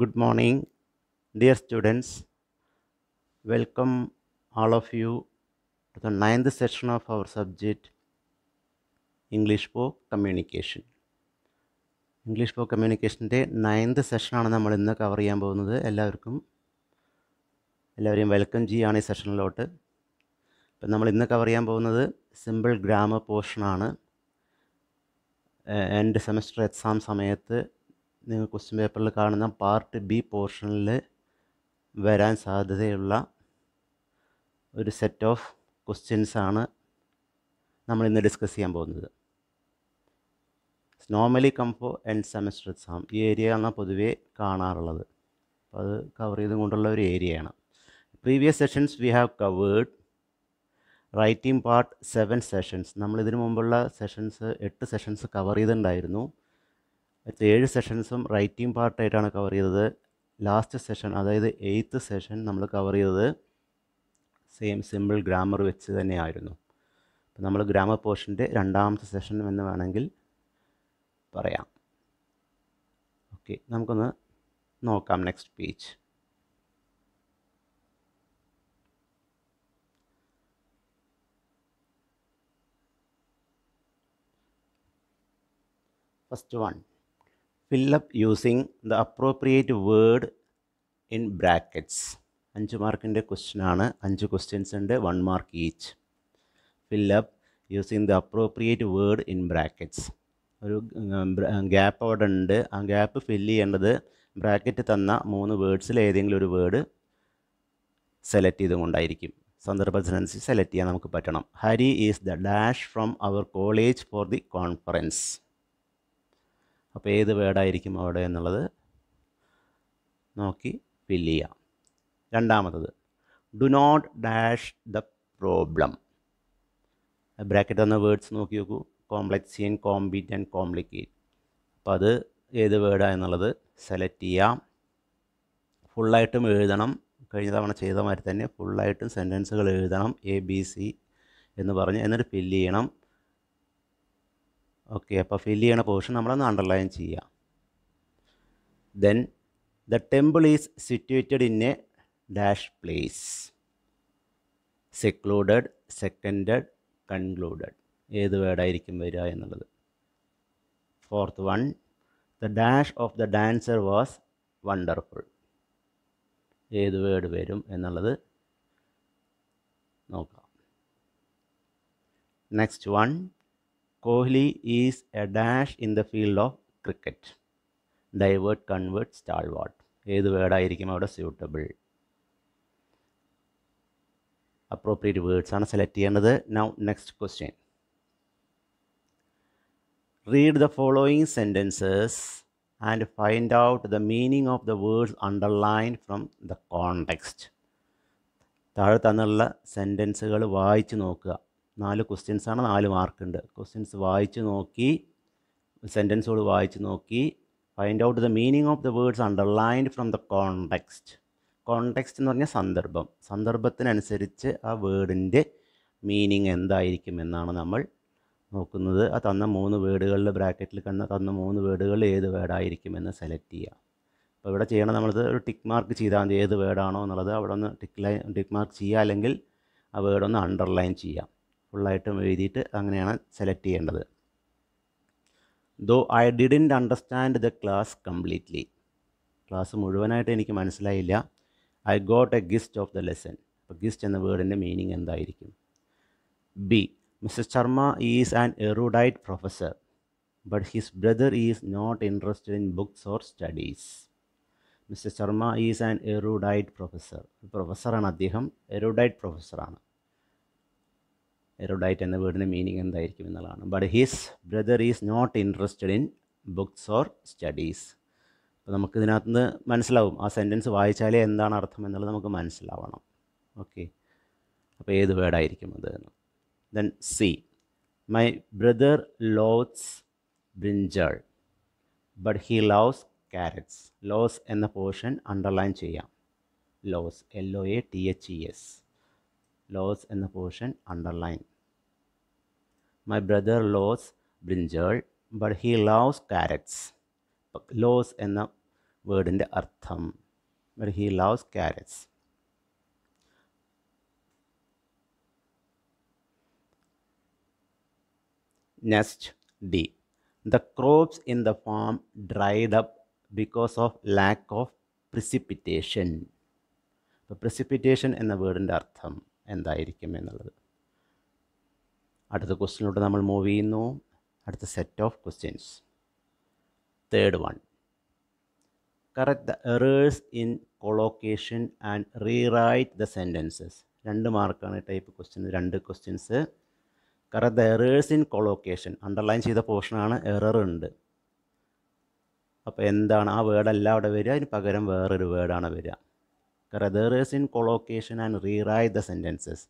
Good morning dear students. Welcome all of you to the ninth session of our subject English for communication ഇംഗ്ലീഷ് ഫോർ കമ്മ്യൂണിക്കേഷൻ്റെ ninth സെഷനാണ് നമ്മൾ ഇന്ന് cover ചെയ്യാൻ പോകുന്നത് എല്ലാവർക്കും എല്ലാവരെയും വെൽക്കം ചെയ്യുകയാണ് ഈ സെഷനിലോട്ട് ഇപ്പം നമ്മൾ ഇന്ന് കവർ ചെയ്യാൻ പോകുന്നത് സിമ്പിൾ ഗ്രാമർ പോർഷനാണ് എൻ്റെ സെമസ്റ്റർ എക്സാം സമയത്ത് നിങ്ങൾ ക്വസ്റ്റ്യൻ പേപ്പറിൽ കാണുന്ന പാർട്ട് ബി പോർഷനിൽ വരാൻ സാധ്യതയുള്ള ഒരു സെറ്റ് ഓഫ് ക്വസ്റ്റ്യൻസാണ് നമ്മൾ ഇന്ന് ഡിസ്കസ് ചെയ്യാൻ പോകുന്നത് നോർമലി കംഫോ എൻഡ് സെമസ്റ്റർ എക്സാം ഈ ഏരിയ ആണ് പൊതുവേ കാണാറുള്ളത് അപ്പോൾ അത് കവർ ചെയ്തും കൊണ്ടുള്ള ഒരു ഏരിയയാണ് previous sessions we have covered writing part seven sessions നമ്മൾ ഇതിനു മുമ്പുള്ള സെഷൻസ് എട്ട് സെഷൻസ് കവർ ചെയ്തിട്ടുണ്ടായിരുന്നു ഏഴ് സെഷൻസും റൈറ്റിംഗ് പാർട്ടായിട്ടാണ് കവർ ചെയ്തത് ലാസ്റ്റ് സെഷൻ അതായത് എയ്ത്ത് സെഷൻ നമ്മൾ കവർ ചെയ്തത് സെയിം സിമ്പിൾ ഗ്രാമർ വെച്ച് തന്നെയായിരുന്നു അപ്പോൾ നമ്മൾ ഗ്രാമർ പോർഷൻ്റെ രണ്ടാമത്തെ സെഷൻ എന്ന് വേണമെങ്കിൽ പറയാം ഓക്കെ നമുക്കൊന്ന് നോക്കാം next page first one fill up using the appropriate word in brackets അഞ്ച് മാർക്കിൻ്റെ ആണ് അഞ്ച് ക്വസ്റ്റ്യൻസ് ഉണ്ട് one mark each fill up using the appropriate word in brackets ഒരു ഗ്യാപ്പ് അവിടെ ഉണ്ട് ആ ഗ്യാപ്പ് ഫില്ല് ചെയ്യേണ്ടത് ബ്രാക്കറ്റ് തന്ന മൂന്ന് വേർഡ്സിൽ ഏതെങ്കിലും ഒരു വേർഡ് സെലക്ട് ചെയ്തുകൊണ്ടായിരിക്കും സന്ദർഭത്തിനനുസരിച്ച് സെലക്ട് ചെയ്യാൻ നമുക്ക് പറ്റണം Hari is the dash from our college for the conference അപ്പോൾ ഏത് വേർഡായിരിക്കും അവിടെ എന്നുള്ളത് നോക്കി ഫില്ല് ചെയ്യാം രണ്ടാമത്തത് do not dash the problem bracket തന്ന വേർഡ്സ് നോക്കി നോക്കൂ കോംപ്ലക്സിയൻ കോംബിറ്റ് ആൻഡ് കോംപ്ലിക്കേറ്റ് അപ്പോൾ അത് ഏത് വേർഡാണ് എന്നുള്ളത് സെലക്ട് ചെയ്യാം ഫുള്ളായിട്ടും എഴുതണം കഴിഞ്ഞ തവണ ചെയ്ത മാതിരി തന്നെ ഫുള്ളായിട്ടും സെൻറ്റൻസുകൾ എഴുതണം എ ബി സി എന്ന് പറഞ്ഞ് എന്നിട്ട് ഫില്ല് ചെയ്യണം ഓക്കെ അപ്പോൾ ഫില്ല് ചെയ്യണ പോർഷൻ നമ്മളൊന്ന് അണ്ടർലൈൻ ചെയ്യാം then the temple is situated in a dash place secluded seconded concluded ഏത് വേർഡായിരിക്കും വരിക എന്നുള്ളത് fourth one the dash of the dancer was wonderful ഏത് വേർഡ് വരും എന്നുള്ളത് നോക്കാം next one Kohli is a dash in the field of cricket divert convert stalwart ഏത് വേർഡായിരിക്കും അവിടെ സ്യൂട്ടബിൾ അപ്രോപ്രിയേറ്റ് വേർഡ്സ് ആണ് സെലക്ട് ചെയ്യേണ്ടത് now next question read the following sentences and find out the meaning of the words underline from the context താഴെ തന്നുള്ള സെൻറ്റൻസുകൾ വായിച്ച് നോക്കുക നാല് ക്വസ്റ്റ്യൻസാണ് നാല് മാർക്കുണ്ട് ക്വസ്റ്റ്യൻസ് വായിച്ച് നോക്കി സെൻറ്റൻസുകൾ വായിച്ച് നോക്കി find out the meaning of the words underlined from the context context എന്ന് പറഞ്ഞാൽ സന്ദർഭം സന്ദർഭത്തിനനുസരിച്ച് ആ വേർഡിൻ്റെ മീനിങ് എന്തായിരിക്കും എന്നാണ് നമ്മൾ നോക്കുന്നത് ആ തന്ന മൂന്ന് വേർഡുകളിൽ ബ്രാക്കറ്റിൽ കണ്ട തന്ന മൂന്ന് വേർഡുകളിൽ ഏത് വേർഡായിരിക്കും എന്ന് സെലക്ട് ചെയ്യുക അപ്പോൾ ഇവിടെ ചെയ്യണം നമ്മളത് ഒരു ടിക്ക് മാർക്ക് ചെയ്താൽ മതി ഏത് വേർഡാണോ എന്നുള്ളത് അവിടെ ഒന്ന് ടിക്ക് ലൈൻ ടിക്ക് മാർക്ക് ചെയ്യുക അല്ലെങ്കിൽ ആ വേർഡൊന്ന് അണ്ടർലൈൻ ചെയ്യാം ഫുള്ളായിട്ടും എഴുതിയിട്ട് അങ്ങനെയാണ് സെലക്ട് ചെയ്യേണ്ടത് though I didn't understand the class completely class മുഴുവനായിട്ട് എനിക്ക് മനസ്സിലായില്ല I got a gist of the lesson അപ്പോൾ ഗിസ്റ്റ് എന്ന വേർഡിൻ്റെ മീനിങ് എന്തായിരിക്കും B mister Sharma is an erudite professor but his brother is not interested in books or studies mister Sharma is an erudite professor പ്രൊഫസറാണ് അദ്ദേഹം erudite പ്രൊഫസറാണ് എറോഡൈറ്റ് എന്ന വേർഡിൻ്റെ meaning എന്തായിരിക്കും എന്നുള്ളതാണ് but his brother is not interested in books or studies അപ്പോൾ നമുക്ക് ഇതിനകത്തുനിന്ന് മനസ്സിലാവും ആ സെൻറ്റൻസ് വായിച്ചാലേ എന്താണ് അർത്ഥം എന്നുള്ളത് നമുക്ക് മനസ്സിലാവണം ഓക്കെ അപ്പോൾ ഏത് വേർഡായിരിക്കും അത് എന്ന് then C my brother loathes brinjal but he loves carrots loathes എന്ന പോർഷൻ അണ്ടർലൈൻ ചെയ്യാം loathes L O A T H E S loathes എന്ന portion underline my brother loathes brinjal but he loves carrots loathes എന്ന വേർഡിൻ്റെ അർത്ഥം but he loves carrots next D the crops in the farm dried up because of lack of precipitation അപ്പോൾ precipitation എന്ന വേർഡിൻ്റെ അർത്ഥം എന്തായിരിക്കും എന്നുള്ളത് അടുത്ത ക്വസ്റ്റ്യനിലൂടെ നമ്മൾ മൂവ് ചെയ്യുന്നു അടുത്ത set of questions third one correct the errors in collocation and rewrite the sentences രണ്ട് മാർക്കാണ് ടൈപ്പ് ക്വസ്റ്റ്യൻ രണ്ട് questions correct the errors in collocation underline ചെയ്ത പോർഷനാണ് എറർ ഉണ്ട് അപ്പോൾ എന്താണ് ആ വേർഡല്ല അവിടെ വരിക അതിന് പകരം വേറൊരു വേർഡാണ് വരിക Carruthers in collocation and rewrite the sentences.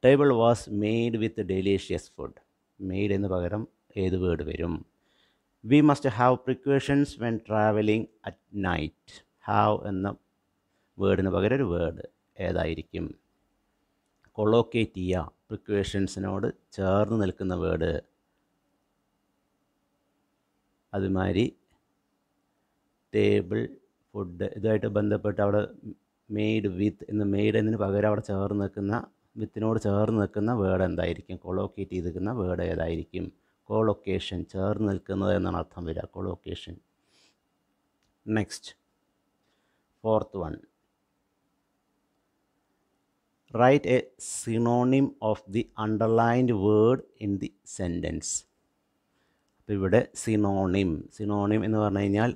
Table was made with delicious food. Made എന്ന് പകരം ഏത് വേർഡ് വരും we must have precautions when travelling at night have എന്ന വേർഡിന് പകരം ഒരു വേർഡ് ഏതായിരിക്കും കൊളോക്കേറ്റ് ചെയ്യുക പ്രിക്വേഷൻസിനോട് ചേർന്ന് നിൽക്കുന്ന വേർഡ് അതുമാതിരി ടേബിൾ ഫുഡ് ഇതുമായിട്ട് ബന്ധപ്പെട്ട് അവിടെ മെയ്ഡ് വിത്ത് എന്ന് മെയ്ഡ് എന്നതിന് പകരം അവിടെ ചേർന്ന് നിൽക്കുന്ന വിത്തിനോട് ചേർന്ന് നിൽക്കുന്ന വേർഡ് എന്തായിരിക്കും കൊളോക്കേറ്റ് ചെയ്തിരിക്കുന്ന വേർഡ് ഏതായിരിക്കും കോളൊക്കേഷൻ ചേർന്ന് നിൽക്കുന്നത് എന്നാണ് അർത്ഥം വരിക collocation next fourth one write a synonym of the underlined word in the sentence അപ്പോൾ ഇവിടെ സിനോണിം സിനോണിം എന്ന് പറഞ്ഞു കഴിഞ്ഞാൽ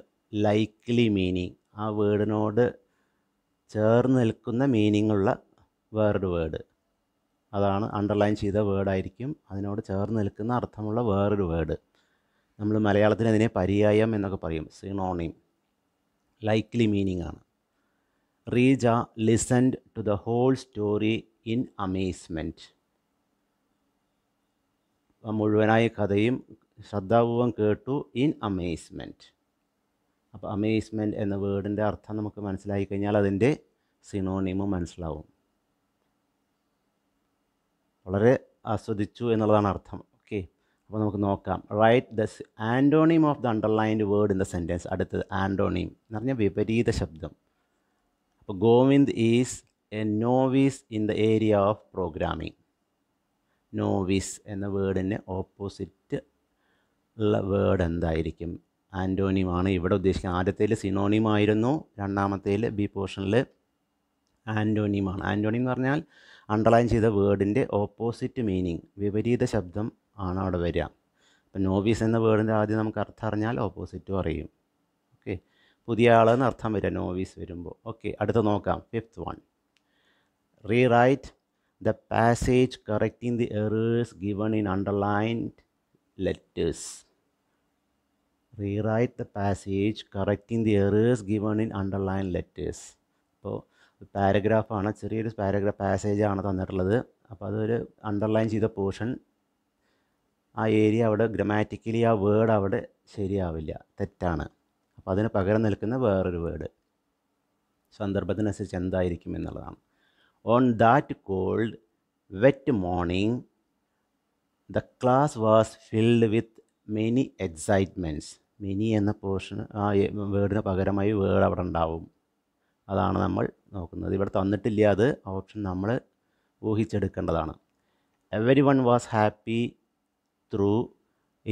ലൈക്ക്ലി മീനിങ് ആ വേർഡിനോട് ചേർന്ന് നിൽക്കുന്ന മീനിങ്ങുള്ള വേറൊരു വേർഡ് അതാണ് അണ്ടർലൈൻ ചെയ്ത വേർഡായിരിക്കും അതിനോട് ചേർന്ന് നിൽക്കുന്ന അർത്ഥമുള്ള വേറൊരു വേർഡ് നമ്മൾ മലയാളത്തിൽ അതിനെ പര്യായം എന്നൊക്കെ പറയും സിനോണിം ലൈക്ലി മീനിങ് ആണ് റീജ listened to the whole story in amazement മുഴുവനായ കഥയും ശ്രദ്ധാപൂർവം കേട്ടു ഇൻ അമേസ്മെൻറ്റ് അപ്പോൾ അമേസ്മെൻ്റ് എന്ന വേർഡിൻ്റെ അർത്ഥം നമുക്ക് മനസ്സിലായി കഴിഞ്ഞാൽ അതിൻ്റെ സിനോണിമും മനസ്സിലാവും വളരെ ആസ്വദിച്ചു എന്നുള്ളതാണ് അർത്ഥം ഓക്കെ അപ്പോൾ നമുക്ക് നോക്കാം right the antonym of the underlined word in the sentence അടുത്തത് ആൻറ്റോണിം എന്ന് പറഞ്ഞാൽ വിപരീത ശബ്ദം അപ്പോൾ Govind is a novice in the area of programming novice എന്ന വേർഡിന് ഓപ്പോസിറ്റ് ഉള്ള വേർഡ് എന്തായിരിക്കും ആൻറ്റോണിയുമാണ് ഇവിടെ ഉദ്ദേശിക്കുന്നത് ആദ്യത്തേൽ സിനോണിയുമായിരുന്നു രണ്ടാമത്തേൽ ബി പോർഷനിൽ ആൻറ്റോണിയുമാണ് ആൻറ്റോണിയം എന്ന് പറഞ്ഞാൽ അണ്ടർലൈൻ ചെയ്ത വേർഡിൻ്റെ ഓപ്പോസിറ്റ് മീനിങ് വിപരീത ശബ്ദം ആണ് അവിടെ വരിക അപ്പം നോവീസ് എന്ന വേർഡിൻ്റെ ആദ്യം നമുക്ക് അർത്ഥം അറിഞ്ഞാൽ ഓപ്പോസിറ്റും അറിയും ഓക്കെ പുതിയ ആളെന്ന് അർത്ഥം വരിക നോവീസ് വരുമ്പോൾ ഓക്കെ അടുത്ത് നോക്കാം fifth one rewrite the passage correcting the errors given in underlined letters rewrite the passage correcting the errors given in underline letters അപ്പോൾ പാരഗ്രാഫാണ് ചെറിയൊരു പാരഗ്രാഫ് പാസേജാണ് തന്നിട്ടുള്ളത് അപ്പോൾ അതൊരു അണ്ടർലൈൻ ചെയ്ത പോർഷൻ ആ ഏരിയ അവിടെ ഗ്രമാറ്റിക്കലി ആ വേർഡ് അവിടെ ശരിയാവില്ല തെറ്റാണ് അപ്പോൾ അതിന് പകരം നിൽക്കുന്ന വേറൊരു വേർഡ് സന്ദർഭത്തിനനുസരിച്ച് എന്തായിരിക്കും എന്നുള്ളതാണ് on that cold wet morning the class was filled with many excitements many എന്ന പോർഷൻ ആ വേർഡിന് പകരമായി വേർഡ് അവിടെ ഉണ്ടാവും അതാണ് നമ്മൾ നോക്കുന്നത് ഇവിടെ തന്നിട്ടില്ല അത് ഓപ്ഷൻ നമ്മൾ ഊഹിച്ചെടുക്കേണ്ടതാണ് every one was happy through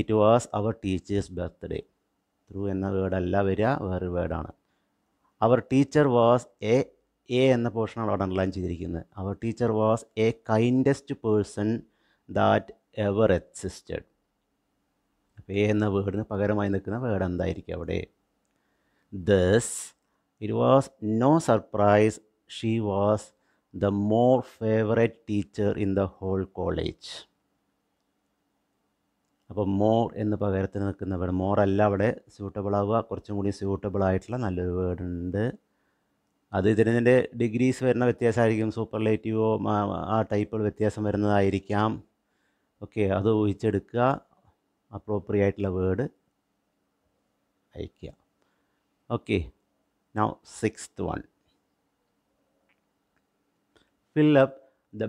it was our teacher's birthday through എന്ന വേർഡല്ല വരിക വേറൊരു വേർഡാണ് our teacher was a a എന്ന പോർഷനാണ് അവിടെ അണ്ടർലൈൻ ചെയ്തിരിക്കുന്നത് our teacher was a kindest person that ever existed അപ്പോൾ എന്ന വേർഡിന് പകരമായി നിൽക്കുന്ന വേർഡ് എന്തായിരിക്കും അവിടെ thus it was no surprise she was the more favourite teacher in the whole college അപ്പോൾ മോർ എന്ന് പകരത്തിന് നിൽക്കുന്ന വേർഡ് മോർ അല്ല അവിടെ സ്യൂട്ടബിൾ ആവുക കുറച്ചും കൂടി സ്യൂട്ടബിൾ ആയിട്ടുള്ള നല്ലൊരു വേർഡ് ഉണ്ട് അത് ഇതിൻ്റെ ഡിഗ്രീസ് വരുന്ന വ്യത്യാസമായിരിക്കും സൂപ്പർ സൂപ്പർലേറ്റീവോ ആ ടൈപ്പുകൾ വ്യത്യാസം വരുന്നതായിരിക്കാം ഓക്കെ അത് ഊഹിച്ചെടുക്കുക ആയിട്ടുള്ള വേർഡ് അയക്കുക okay now six one the up the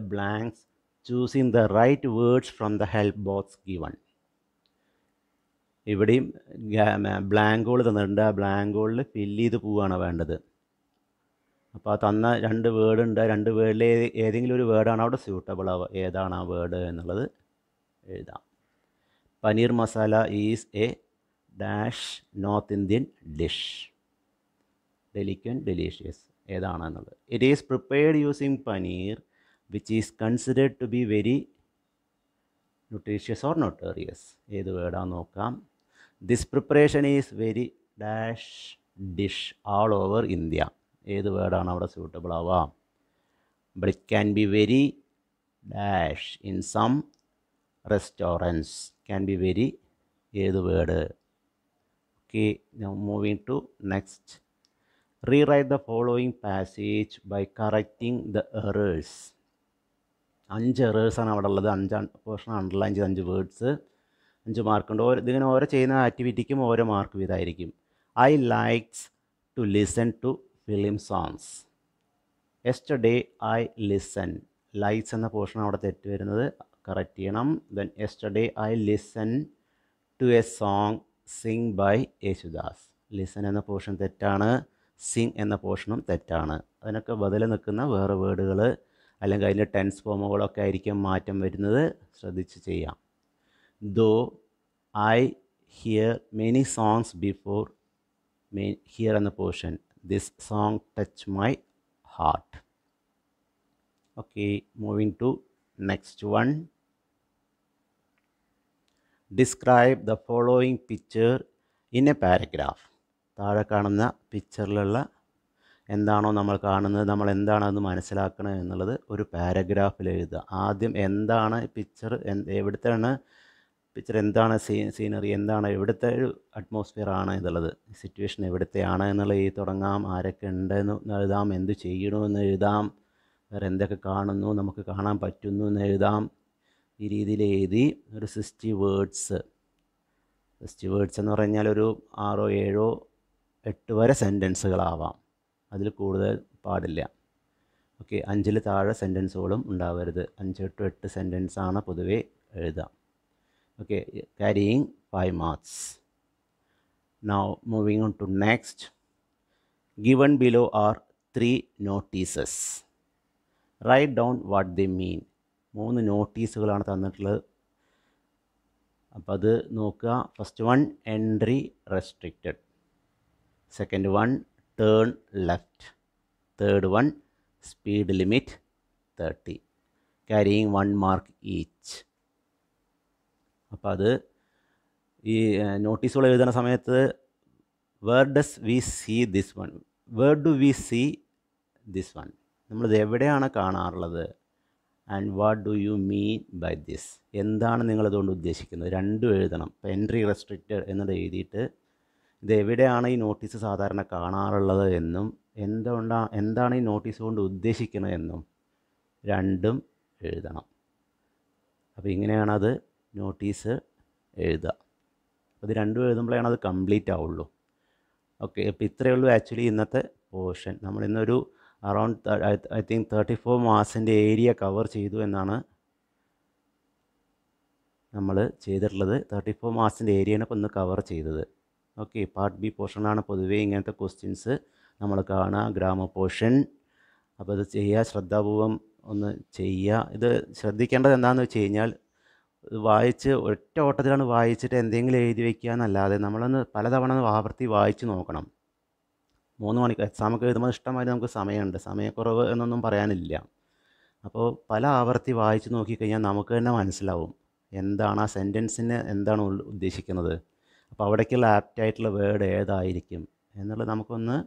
in the right words from the the box box given ഇവിടെയും ബ്ലാങ്കോൾ തന്നിട്ടുണ്ട് ആ ബ്ലാങ്കോളിൽ ഫില്ല് ചെയ്ത് പോവുകയാണ് വേണ്ടത് അപ്പോൾ ആ തന്ന രണ്ട് വേർഡ് ഉണ്ട് രണ്ട് വേർഡിൽ ഏതെങ്കിലും ഒരു വേർഡാണ് അവിടെ സ്യൂട്ടബിൾ ആവുക ഏതാണ് ആ വേർഡ് എന്നുള്ളത് എഴുതാം paneer masala is a dash North Indian dish delicious delicious ഏതാണെന്നുള്ളത് it is prepared using paneer which is considered to be very nutritious or notorious ഏത് വേർഡാന്ന് നോക്കാം this preparation is very dash dish all over India ഏത് വേർഡാണ് അവിടെ suitable ആവാം but it can be very dash in some restaurants can be very ഏത് word okay moving to next rewrite the following passage by correcting the errors അഞ്ച് എറേഴ്സാണ് അവിടെ ഉള്ളത് അഞ്ച് പോർഷൻ അണ്ടർലൈൻ ചെയ്ത് അഞ്ച് വേർഡ്സ് അഞ്ച് മാർക്കുണ്ട് ഓരോ ഇതിങ്ങനെ ഓരോ ചെയ്യുന്ന ആക്ടിവിറ്റിക്കും ഓരോ മാർക്ക് വീതമായിരിക്കും I likes to listen to film songs yesterday I listen likes എന്ന പോർഷൻ അവിടെ തെറ്റ് വരുന്നത് കറക്റ്റ് ചെയ്യണം then yesterday I listen to a song sing by Yesudas listen എന്ന പോർഷൻ തെറ്റാണ് സിംഗ് എന്ന പോർഷനും തെറ്റാണ് അതിനൊക്കെ ബദൽ നിൽക്കുന്ന വേറെ വേർഡുകൾ അല്ലെങ്കിൽ അതിൻ്റെ ടെൻസ് ഫോമുകളൊക്കെ ആയിരിക്കും മാറ്റം വരുന്നത് ശ്രദ്ധിച്ച് ചെയ്യാം though I hear many songs before me hear എന്ന portion this song touch my heart okay moving to next one describe the following picture in a paragraph താഴെ കാണുന്ന പിക്ചറിലുള്ള എന്താണോ നമ്മൾ കാണുന്നത് നമ്മൾ എന്താണ് മനസ്സിലാക്കണം എന്നുള്ളത് ഒരു പാരഗ്രാഫിൽ എഴുതുക ആദ്യം എന്താണ് പിക്ചർ എവിടുത്തെയാണ് പിക്ചർ എന്താണ് സീ സീനറി എന്താണ് എവിടുത്തെ ഒരു അറ്റ്മോസ്ഫിയർ ആണ് എന്നുള്ളത് സിറ്റുവേഷൻ എവിടുത്തെയാണ് എന്നുള്ള ഈ തുടങ്ങാം ആരൊക്കെ ഉണ്ടെന്ന് എഴുതാം എന്ത് ചെയ്യണമെന്ന് എഴുതാം വേറെ എന്തൊക്കെ കാണുന്നു നമുക്ക് കാണാൻ പറ്റുന്നു എന്ന് എഴുതാം ഈ രീതിയിൽ എഴുതി ഒരു സിക്സ്റ്റി വേർഡ്സ് സിക്സ്റ്റി വേർഡ്സ് എന്ന് പറഞ്ഞാൽ ഒരു ആറോ ഏഴോ എട്ട് വരെ സെൻറ്റൻസുകളാവാം അതിൽ കൂടുതൽ പാടില്ല ഓക്കെ അഞ്ചിൽ താഴെ സെൻറ്റൻസുകളും ഉണ്ടാവരുത് അഞ്ച് എട്ട് എട്ട് സെൻറ്റൻസാണ് പൊതുവേ എഴുതാം okay carrying five marks now moving on to next given below are three notices write down what they mean മൂന്ന് നോട്ടീസുകളാണ് തന്നിട്ടുള്ളത് അപ്പോൾ അത് നോക്കുക first one entry restricted second one turn left third one speed limit thirty carrying one mark each അപ്പോൾ അത് ഈ നോട്ടീസുകൾ എഴുതുന്ന സമയത്ത് where does we see this one where do we see this one നമ്മളിത് എവിടെയാണ് കാണാറുള്ളത് and what do you mean by this എന്താണ് നിങ്ങളതുകൊണ്ട് ഉദ്ദേശിക്കുന്നത് രണ്ടും എഴുതണം ഇപ്പോൾ എൻട്രി റെസ്ട്രിക്റ്റഡ് എന്നത് എഴുതിയിട്ട് ഇത് എവിടെയാണ് ഈ നോട്ടീസ് സാധാരണ കാണാറുള്ളത് എന്നും എന്തുകൊണ്ടാണ് എന്താണ് ഈ നോട്ടീസ് കൊണ്ട് ഉദ്ദേശിക്കുന്നതെന്നും രണ്ടും എഴുതണം അപ്പോൾ ഇങ്ങനെയാണത് നോട്ടീസ് എഴുതുക അപ്പോൾ ഇത് രണ്ടും എഴുതുമ്പോഴാണ് അത് കംപ്ലീറ്റ് ആവുള്ളൂ ഓക്കെ അപ്പോൾ ഇത്രയേ ഉള്ളൂ ആക്ച്വലി ഇന്നത്തെ പോർഷൻ നമ്മൾ ഇന്നൊരു around I think thirty four മാസിൻ്റെ ഏരിയ കവർ ചെയ്തു എന്നാണ് നമ്മൾ ചെയ്തിട്ടുള്ളത് തേർട്ടി ഫോർ മാസിൻ്റെ ഏരിയനെ ഒന്ന് കവർ ചെയ്തത് ഓക്കെ പാർട്ട് ബി പോർഷനാണ് പൊതുവേ ഇങ്ങനത്തെ ക്വസ്റ്റ്യൻസ് നമ്മൾ കാണുക ഗ്രാമ പോർഷൻ അപ്പോൾ അത് ചെയ്യുക ശ്രദ്ധാപൂർവം ഒന്ന് ചെയ്യുക ഇത് ശ്രദ്ധിക്കേണ്ടത് എന്താണെന്ന് വെച്ച് കഴിഞ്ഞാൽ വായിച്ച് ഒറ്റ ഓട്ടത്തിലാണ് വായിച്ചിട്ട് എന്തെങ്കിലും എഴുതി വയ്ക്കുക എന്നല്ലാതെ നമ്മളൊന്ന് പലതവണ ആവർത്തി വായിച്ച് നോക്കണം മൂന്ന് മണിക്കൂർ എക്സാമൊക്കെ എഴുതുമ്പോൾ ഇഷ്ടമായി നമുക്ക് സമയമുണ്ട് സമയക്കുറവ് എന്നൊന്നും പറയാനില്ല അപ്പോൾ പല ആവർത്തി വായിച്ച് നോക്കിക്കഴിഞ്ഞാൽ നമുക്ക് തന്നെ മനസ്സിലാവും എന്താണ് ആ സെൻറ്റൻസിന് എന്താണ് ഉദ്ദേശിക്കുന്നത് അപ്പോൾ അവിടേക്കുള്ള ആപ്റ്റായിട്ടുള്ള വേർഡ് ഏതായിരിക്കും എന്നുള്ളത് നമുക്കൊന്ന്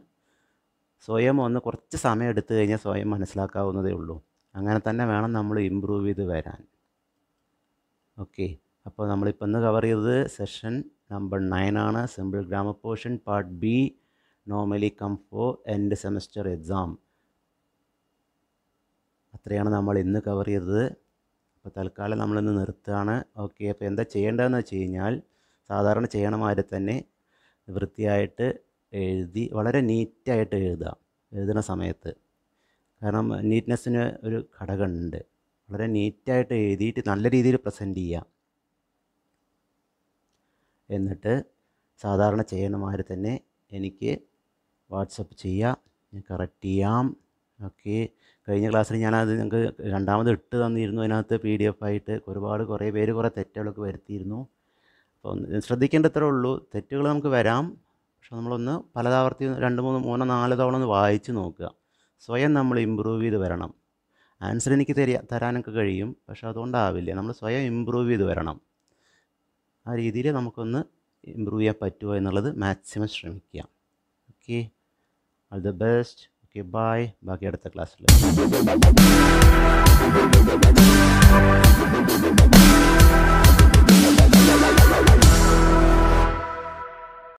സ്വയം ഒന്ന് കുറച്ച് സമയം എടുത്തു കഴിഞ്ഞാൽ സ്വയം മനസ്സിലാക്കാവുന്നതേ ഉള്ളൂ അങ്ങനെ തന്നെ വേണം നമ്മൾ ഇമ്പ്രൂവ് ചെയ്ത് വരാൻ ഓക്കെ അപ്പോൾ നമ്മളിപ്പോൾ ഇന്ന് കവർ ചെയ്തത് സെഷൻ നമ്പർ നയൻ ആണ് simple grammar portion part B normally come for end semester exam അത്രയാണ് നമ്മൾ ഇന്ന് കവർ ചെയ്തത് അപ്പോൾ തൽക്കാലം നമ്മളിന്ന് നിർത്തുകയാണ് ഓക്കെ അപ്പോൾ എന്താ ചെയ്യേണ്ടതെന്ന് വെച്ച് കഴിഞ്ഞാൽ സാധാരണ ചെയ്യണമാതിരി തന്നെ വൃത്തിയായിട്ട് എഴുതി വളരെ നീറ്റായിട്ട് എഴുതുക എഴുതുന്ന സമയത്ത് കാരണം നീറ്റ്നെസ്സിന് ഒരു ഘടകമുണ്ട് വളരെ നീറ്റായിട്ട് എഴുതിയിട്ട് നല്ല രീതിയിൽ പ്രസൻറ്റ് ചെയ്യുക എന്നിട്ട് സാധാരണ ചെയ്യണമാതിരി തന്നെ എനിക്ക് വാട്സപ്പ് ചെയ്യാം ഞാൻ കറക്റ്റ് ചെയ്യാം ഓക്കെ കഴിഞ്ഞ ക്ലാസ്സിൽ ഞാനത് ഞങ്ങൾക്ക് രണ്ടാമത് ഇട്ട് തന്നിരുന്നു അതിനകത്ത് പി ഡി എഫ് ആയിട്ട് ഒരുപാട് കുറേ പേര് കുറേ തെറ്റുകളൊക്കെ വരുത്തിയിരുന്നു അപ്പോൾ ശ്രദ്ധിക്കേണ്ടത്ര ഉള്ളൂ തെറ്റുകൾ നമുക്ക് വരാം പക്ഷെ നമ്മളൊന്ന് പലതാവർത്തി രണ്ട് മൂന്ന് മൂന്നോ നാല് തവണ ഒന്ന് വായിച്ച് നോക്കുക സ്വയം നമ്മൾ ഇമ്പ്രൂവ് ചെയ്ത് വരണം ആൻസർ എനിക്ക് തരിക തരാനൊക്കെ കഴിയും പക്ഷെ അതുകൊണ്ടാവില്ല നമ്മൾ സ്വയം ഇമ്പ്രൂവ് ചെയ്ത് വരണം ആ രീതിയിൽ നമുക്കൊന്ന് ഇമ്പ്രൂവ് ചെയ്യാൻ പറ്റുമോ എന്നുള്ളത് മാക്സിമം ശ്രമിക്കുക okay all the best okay bye பாக்கி அடுத்த கிளாஸில்